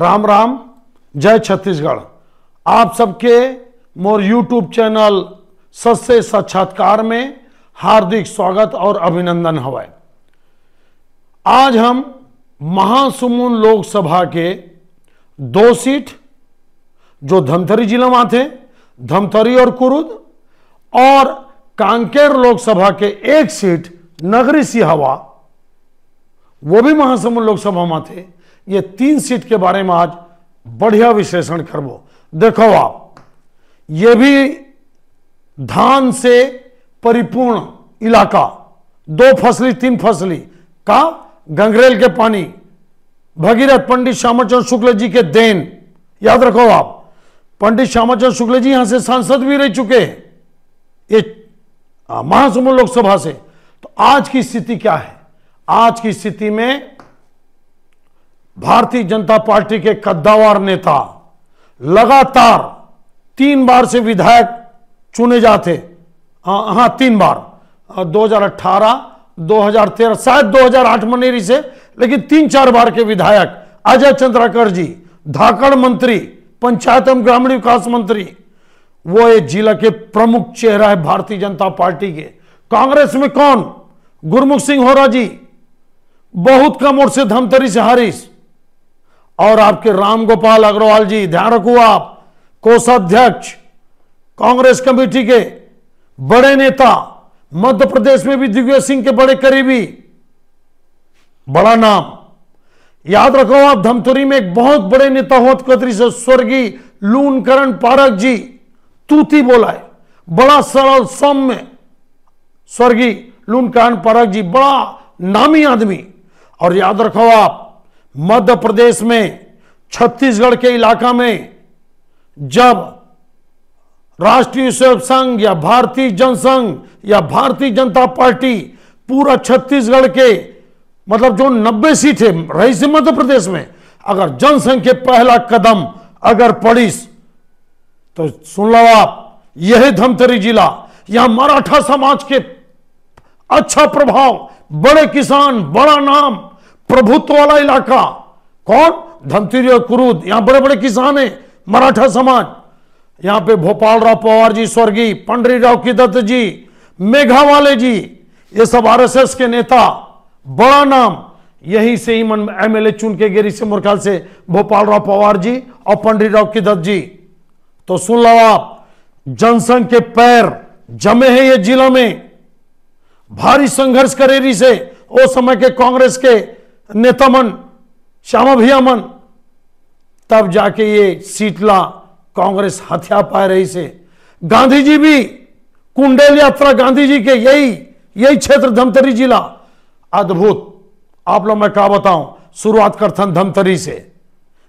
राम राम जय छत्तीसगढ़ आप सबके मोर यूट्यूब चैनल सच से साक्षात्कार में हार्दिक स्वागत और अभिनंदन हवाए आज हम महासुमुन लोकसभा के दो सीट जो धमतरी जिला में थे धमतरी और कुरुद और कांकेर लोकसभा के एक सीट नगरी सिहावा वो भी महासमुंद लोकसभा में थे ये तीन सीट के बारे में आज बढ़िया विश्लेषण करबो देखो आप ये भी धान से परिपूर्ण इलाका दो फसली तीन फसली का गंगरेल के पानी भगीरथ पंडित श्यामाचंद शुक्ल जी के देन याद रखो आप पंडित श्यामाचंद शुक्ल जी यहां से सांसद भी रह चुके हैं ये महासमुंद लोकसभा से तो आज की स्थिति क्या है आज की स्थिति में भारतीय जनता पार्टी के कद्दावार नेता लगातार तीन बार से विधायक चुने जाते हाँ, हाँ तीन बार 2018, हाँ, 2013 शायद 2008 मनेरी से लेकिन तीन चार बार के विधायक अजय चंद्राकर जी धाकड़ मंत्री पंचायत एवं ग्रामीण विकास मंत्री वो ये जिला के प्रमुख चेहरा है भारतीय जनता पार्टी के कांग्रेस में कौन गुरमुख सिंह होरा जी बहुत कम और से धमतरी से हारिश और आपके राम गोपाल अग्रवाल जी ध्यान रखो आप कोषाध्यक्ष कांग्रेस कमेटी के बड़े नेता मध्य प्रदेश में भी दिग्विजय सिंह के बड़े करीबी बड़ा नाम याद रखो आप धमतुरी में एक बहुत बड़े नेता हो कतरी से स्वर्गीय लूनकरण पारक जी तूती बोला है बड़ा सरल सौम्य स्वर्गीय लूनकरण पारक जी बड़ा नामी आदमी और याद रखो आप मध्य प्रदेश में छत्तीसगढ़ के इलाका में जब राष्ट्रीय स्वयं संघ या भारतीय जनसंघ या भारतीय जनता पार्टी पूरा छत्तीसगढ़ के मतलब जो 90 है रही से मध्य प्रदेश में अगर जनसंघ के पहला कदम अगर पड़ीस तो सुन लो आप यह धमतरी जिला यहां मराठा समाज के अच्छा प्रभाव बड़े किसान बड़ा नाम प्रभुत्व वाला इलाका कौन धमतीरी और कुरूद यहां बड़े बड़े किसान है मराठा समाज यहां पे भोपाल राव पवार जी स्वर्गीय पंडरी राव दत्त जी मेघावाले जी ये सब आरएसएस के नेता बड़ा नाम यहीं से ही मन एमएलए चुन के गिरी से मुरखाल से भोपाल राव पवार जी और पंडरी राव दत्त जी तो सुन लो आप जनसंघ के पैर जमे हैं ये जिला में भारी संघर्ष करेरी से उस समय के कांग्रेस के नेतामन श्यामा भैया मन तब जाके ये सीटला कांग्रेस हथिया पा रही से गांधी जी भी कुंडेल यात्रा गांधी जी के यही यही क्षेत्र धमतरी जिला अद्भुत आप लोग मैं क्या बताऊं शुरुआत करथन धमतरी से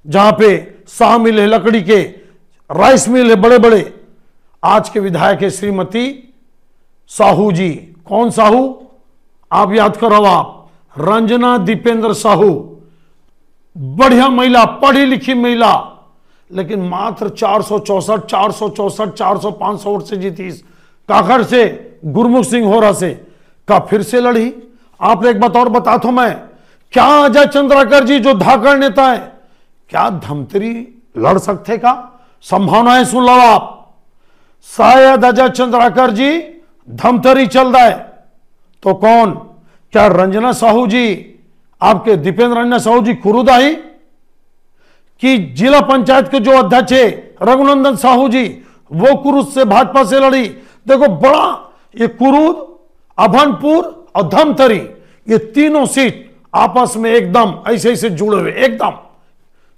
जहां पे शाह मिल है लकड़ी के राइस मिल है बड़े बड़े आज के विधायक है श्रीमती साहू जी कौन साहू आप याद करो आप रंजना दीपेंद्र साहू बढ़िया महिला पढ़ी लिखी महिला लेकिन मात्र चार सौ चौसठ चार सौ चौसठ चार सौ पांच सौ से जीती काकड़ से गुरमुख सिंह होरा से का फिर से लड़ी आप एक बात और बता दो तो मैं क्या अजय चंद्राकर जी जो धाकर नेता है क्या धमतरी लड़ सकते का संभावनाएं सुन लो आप शायद अजय चंद्राकर जी धमतरी चल रहा है तो कौन क्या रंजना साहू जी आपके दीपेंद्र रंजना साहू जी कुरुदाई कि जिला पंचायत के जो अध्यक्ष है रघुनंदन साहू जी वो कुरुद से भाजपा से लड़ी देखो बड़ा ये कुरुद अभनपुर और धमतरी ये तीनों सीट आपस में एकदम ऐसे ऐसे जुड़े हुए एकदम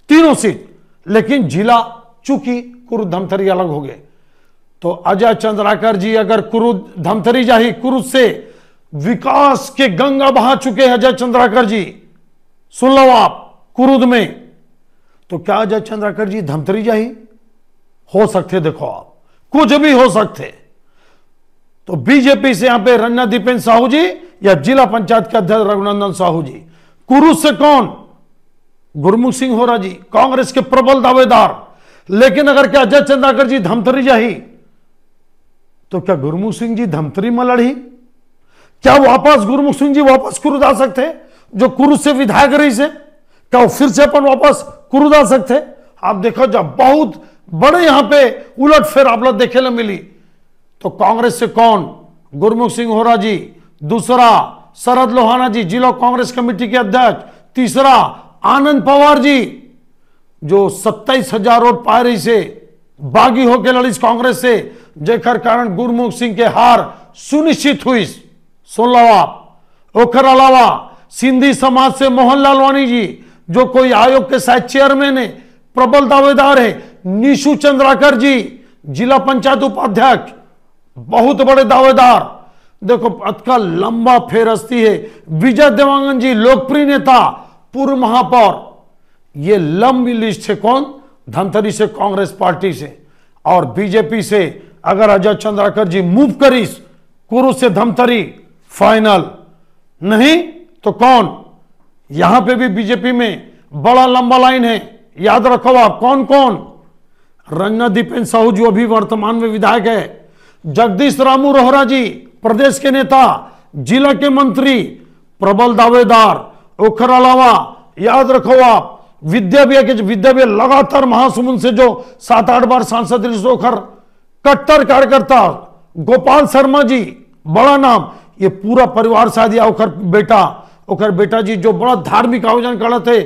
तीनों सीट लेकिन जिला चूंकि कुरुद धमतरी अलग हो गए तो अजय चंद्राकर जी अगर कुरुद धमतरी जाही कुरुद से विकास के गंगा बहा चुके हैं अजय चंद्राकर जी सुन लो आप कुरुद में तो क्या अजय चंद्राकर जी धमतरी जाही हो सकते देखो आप कुछ भी हो सकते तो बीजेपी से यहां पे रन्ना दीपेन्द्र साहू जी या जिला पंचायत के अध्यक्ष रघुनंदन साहू जी कुरुद से कौन गुरमुख सिंह होरा जी कांग्रेस के प्रबल दावेदार लेकिन अगर क्या अजय चंद्राकर जी धमतरी जाही तो क्या गुरमुख सिंह जी धमतरी में लड़ी क्या वापस गुरुमुख सिंह जी वापस कुरुद आ सकते जो कुरुद से विधायक रही से क्या फिर से अपन वापस कुरुद आ सकते आप देखो जब बहुत बड़े यहां पे उलट फेर आप लोग देखे ना मिली तो कांग्रेस से कौन गुरमुख सिंह होरा जी दूसरा शरद लोहाना जी जिला कांग्रेस कमेटी के अध्यक्ष तीसरा आनंद पवार जी जो सत्ताईस हजार वोट पा रही से बागी होकर लड़ी कांग्रेस से जेकर कारण गुरमुख सिंह के हार सुनिश्चित हुई सुन लो आप ओकर अलावा सिंधी समाज से मोहन लालवानी जी जो कोई आयोग के साथ चेयरमैन है प्रबल दावेदार है निशु चंद्राकर जी जिला पंचायत उपाध्यक्ष बहुत बड़े दावेदार देखो का लंबा फेरस्ती है विजय देवांगन जी लोकप्रिय नेता पूर्व महापौर ये लंबी लिस्ट है कौन धनतरी से कांग्रेस पार्टी से और बीजेपी से अगर अजय चंद्राकर जी मूव करीस कुरु से धमतरी फाइनल नहीं तो कौन यहां पे भी बीजेपी में बड़ा लंबा लाइन है याद रखो आप कौन कौन रंगना दीपेन साहू जो अभी वर्तमान में विधायक है जगदीश रामू रोहरा जी प्रदेश के नेता जिला के मंत्री प्रबल दावेदार ओखर अलावा याद रखो आप विद्याभ्या के विद्याभ्या लगातार महासमुंद से जो सात आठ बार सांसद ओखर कट्टर कार्यकर्ता गोपाल शर्मा जी बड़ा नाम ये पूरा परिवार शादी ओकर बेटा ओकर बेटा जी जो बड़ा धार्मिक आयोजन रहे थे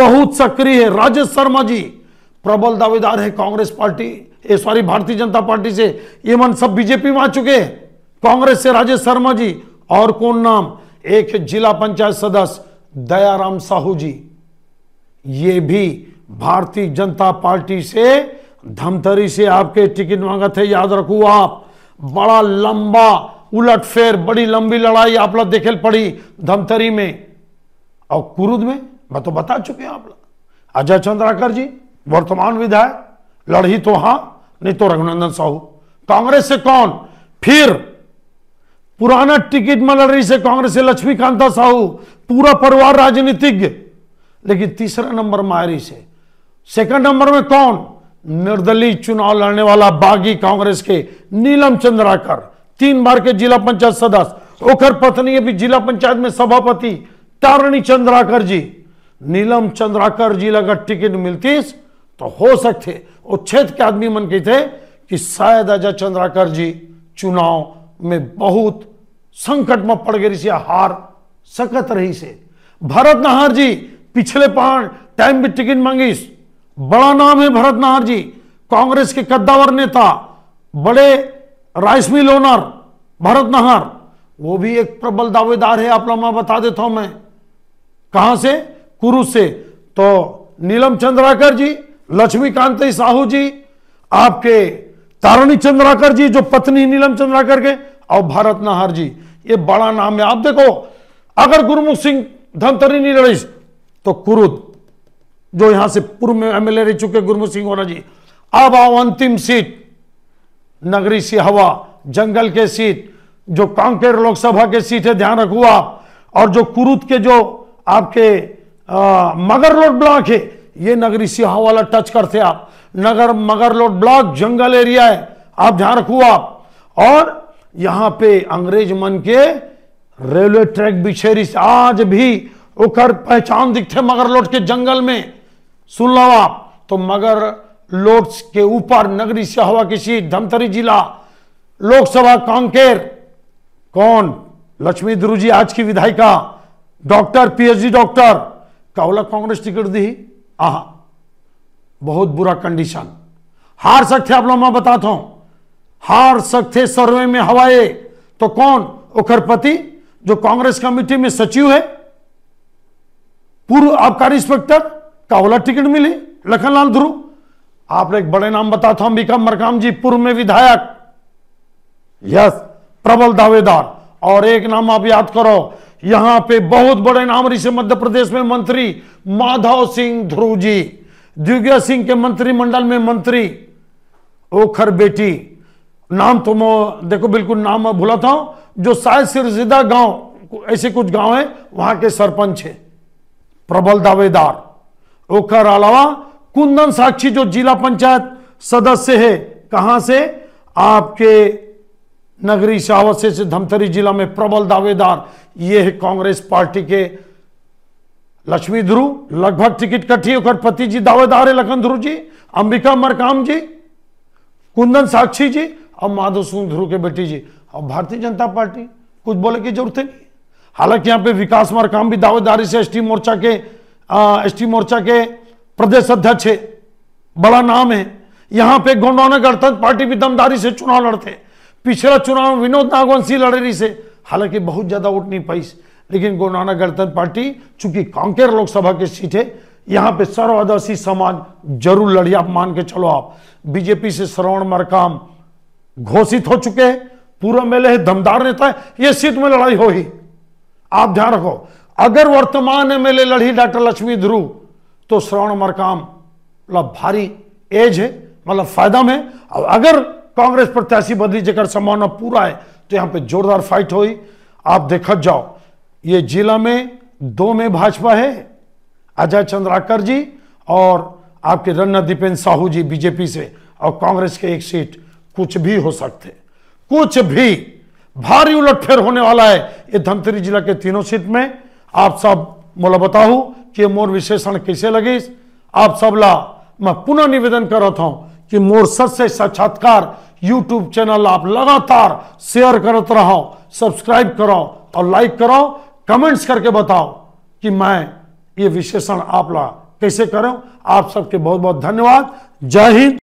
बहुत सक्रिय है राजेश शर्मा जी प्रबल दावेदार है कांग्रेस पार्टी ये सॉरी भारतीय जनता पार्टी से ये मन सब बीजेपी में आ चुके हैं कांग्रेस से राजेश शर्मा जी और कौन नाम एक जिला पंचायत सदस्य दयाराम साहू जी ये भी भारतीय जनता पार्टी से धमतरी से आपके टिकट मांगा थे याद रखू आप बड़ा लंबा उलटफेर बड़ी लंबी लड़ाई आप लोग पड़ी धमतरी में और कुरुद में मैं तो बता चुके आप लोग अजय चंद्राकर जी वर्तमान विधायक लड़ी तो हां नहीं तो रघुनंदन साहू कांग्रेस से कौन फिर पुराना टिकट में लड़ रही से कांग्रेस से लक्ष्मीकांता साहू पूरा परिवार राजनीतिज्ञ लेकिन तीसरा नंबर मायरी से सेकंड नंबर में कौन निर्दलीय चुनाव लड़ने वाला बागी कांग्रेस के नीलम चंद्राकर तीन बार के जिला पंचायत सदस्य ओकर पत्नी अभी जिला पंचायत में सभापति तारणी चंद्राकर जी नीलम चंद्राकर जी लगा टिकट मिलती तो हो सकते वो क्षेत्र के आदमी मन कहते कि शायद अजय चंद्राकर जी चुनाव में बहुत संकट में पड़ गई से हार सकत रही से भरत नाहर जी पिछले पांच टाइम भी टिकट मांगी बड़ा नाम है भरत नाहर जी कांग्रेस के कद्दावर नेता बड़े राइस मिल ओनर भरत नहर वो भी एक प्रबल दावेदार है आप लोग बता देता हूं मैं कहां से कुरु से तो नीलम चंद्राकर जी लक्ष्मीकांत साहू जी आपके तारणी चंद्राकर जी जो पत्नी नीलम चंद्राकर के और भारत नाहर जी ये बड़ा नाम है आप देखो अगर गुरुमुख सिंह धनतरी नहीं लड़ी तो कुरुद जो यहां से पूर्व में एमएलए रह चुके गुरुमुख सिंह होना जी अब आओ अंतिम सीट नगरी सी हवा जंगल के सीट जो कांकेर लोकसभा के सीट है ध्यान रखो आप और जो कुरुत के जो आपके मगर रोड ब्लॉक है ये नगरी हवा वाला टच करते आप नगर मगर रोड ब्लॉक जंगल एरिया है आप ध्यान रखो आप और यहां पे अंग्रेज मन के रेलवे ट्रैक बिछेरी से आज भी उखर पहचान दिखते मगर लोट के जंगल में सुन लो आप तो मगर लोट्स के ऊपर नगरी से हवा की सीट धमतरी जिला लोकसभा कांकेर कौन लक्ष्मी जी आज की विधायिका डॉक्टर पीएचडी डॉक्टर कावला कांग्रेस टिकट दी आ बहुत बुरा कंडीशन हार सकते आप लोग मैं बताता हूं हार सकते सर्वे में हवाए तो कौन पति जो कांग्रेस कमेटी में सचिव है पूर्व आबकारी इंस्पेक्टर कावला टिकट मिली लखनलाल ध्रुव आपने एक बड़े नाम बताया था अंबिका मरकाम जी पूर्व में विधायक यस प्रबल दावेदार और एक नाम आप याद करो यहां पे बहुत बड़े नाम ऋषि मध्य प्रदेश में मंत्री माधव सिंह ध्रुव जी दिव्या सिंह के मंत्रिमंडल में मंत्री ओखर बेटी नाम तो मैं देखो बिल्कुल नाम मैं भूला था जो शायद सिरजिदा गांव ऐसे कुछ गांव है वहां के सरपंच है प्रबल दावेदार ओखर अलावा कुंदन साक्षी जो जिला पंचायत सदस्य है कहां से आपके नगरी सावसे से धमतरी जिला में प्रबल दावेदार ये है कांग्रेस पार्टी के लक्ष्मी ध्रुव लगभग टिकट कटी होकर पति जी दावेदार है लखन ध्रुव जी अंबिका मरकाम जी कुंदन साक्षी जी और माधव सिंह ध्रुव के बेटी जी और भारतीय जनता पार्टी कुछ बोले की जरूरत है नहीं हालांकि यहां पे विकास मरकाम भी दावेदारी से एसटी मोर्चा के एसटी मोर्चा के प्रदेश अध्यक्ष है बड़ा नाम है यहाँ पे गोंडवाना गणतंत्र पार्टी भी दमदारी से चुनाव लड़ते पिछला चुनाव विनोद नागवंशी लड़ेरी से हालांकि बहुत ज़्यादा वोट नहीं पाई लेकिन गोंडवाना गणतंत्र पार्टी चूंकि कांकेर लोकसभा की सीट है यहाँ पे सर्वदर्शी समाज जरूर लड़ी आप मान के चलो आप बीजेपी से श्रवण मरकाम घोषित हो चुके हैं पूरा मेले है दमदार नेता है ये सीट में लड़ाई हो ही आप ध्यान रखो अगर वर्तमान एमएलए लड़ी डॉक्टर लक्ष्मी ध्रुव तो श्रवण मरकाम मतलब भारी एज है मतलब फायदा में और अगर कांग्रेस प्रत्याशी बदली जगह संभावना पूरा है तो यहाँ पे जोरदार फाइट हुई आप देखत जाओ ये जिला में दो में भाजपा है अजय चंद्राकर जी और आपके रन्ना दीपेंद्र साहू जी बीजेपी से और कांग्रेस के एक सीट कुछ भी हो सकते कुछ भी भारी उलटफेर होने वाला है ये धमतरी जिला के तीनों सीट में आप सब मोला मतलब बताऊ कि मोर विशेषण कैसे लगीस आप सब ला मैं पुनः निवेदन करत हूँ कि मोर सच से साक्षात्कार यूट्यूब चैनल आप लगातार शेयर करत रहो सब्सक्राइब करो और लाइक करो कमेंट्स करके बताओ कि मैं ये विशेषण आप ला कैसे करूँ आप सबके बहुत बहुत धन्यवाद जय हिंद